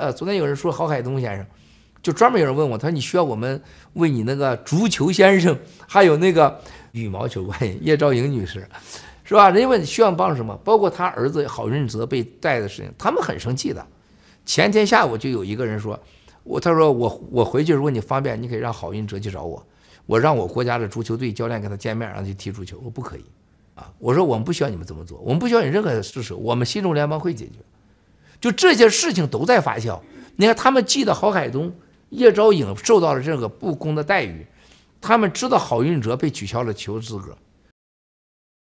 呃，昨天有人说郝海东先生，就专门有人问我，他说你需要我们为你那个足球先生，还有那个羽毛球冠军叶兆颖女士，是吧？人家问你需要帮什么，包括他儿子郝运泽被带的事情，他们很生气的。前天下午就有一个人说，我他说我我回去，如果你方便，你可以让郝运哲去找我，我让我国家的足球队教练跟他见面，让他去踢足球。我不可以，啊，我说我们不需要你们这么做，我们不需要你任何的施舍，我们新中联邦会解决。就这些事情都在发酵。你看，他们记得郝海东、叶钊颖受到了这个不公的待遇，他们知道郝运哲被取消了球资格。